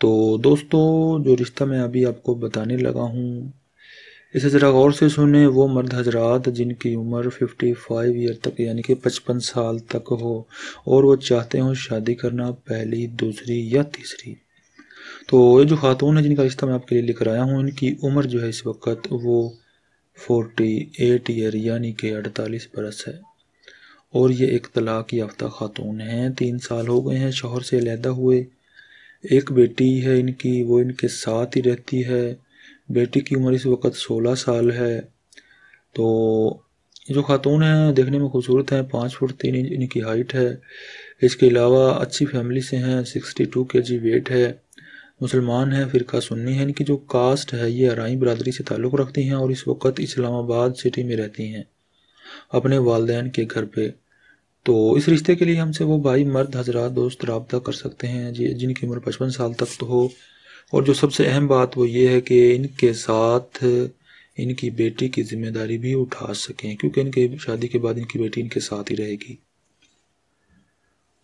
तो दोस्तों जो रिश्ता मैं अभी आपको बताने लगा हूँ इसे ज़रा गौर से सुने वो मर्द हजरात जिनकी उम्र 55 ईयर तक यानी कि 55 साल तक हो और वो चाहते हों शादी करना पहली दूसरी या तीसरी तो ये जो खातून है जिनका रिश्ता मैं आपके लिए लेकर आया हूँ इनकी उम्र जो है इस वक्त वो 48 ईयर यानी कि 48 बरस है और ये एक तलाक याफ्ता खातून हैं तीन साल हो गए हैं शोहर से लहदा हुए एक बेटी है इनकी वो इनके साथ ही रहती है बेटी की उम्र इस वक्त सोलह साल है तो जो खातून हैं देखने में खूबसूरत हैं पाँच फुट तीन इंच इनकी हाइट है इसके अलावा अच्छी फैमिली से हैं सिक्सटी टू के जी वेट है मुसलमान हैं फ़िरका सुन्नी है इनकी जो कास्ट है ये आरई बरदरी से ताल्लुक़ रखती हैं और इस वक्त इस्लामाबाद सिटी में रहती हैं अपने वालदेन के घर पर तो इस रिश्ते के लिए हमसे वो भाई मर्द हजरा दोस्त रबता कर सकते हैं जिनकी उम्र पचपन साल तक तो हो और जो सबसे अहम बात वो ये है कि इनके साथ इनकी बेटी की जिम्मेदारी भी उठा सकें क्योंकि इनके शादी के बाद इनकी बेटी इनके साथ ही रहेगी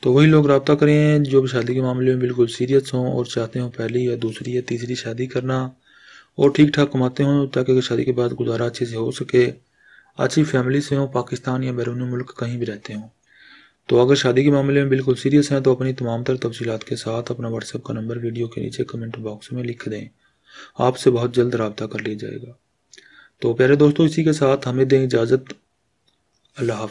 तो वही लोग रबता करें जो शादी के मामले में बिल्कुल सीरियस हों और चाहते हों पहली या दूसरी या तीसरी शादी करना और ठीक ठाक कमाते हों ताकि शादी के बाद गुजारा अच्छे से हो सके अच्छी फैमिली से हों पाकिस्तान या बैरून मुल्क कहीं भी रहते हों तो अगर शादी के मामले में बिल्कुल सीरियस हैं तो अपनी तमाम तर तफसीत के साथ अपना व्हाट्सएप का नंबर वीडियो के नीचे कमेंट बॉक्स में लिख दें आपसे बहुत जल्द रबता कर लिया जाएगा तो प्यारे दोस्तों इसी के साथ हमें दें इजाज़त अल्लाह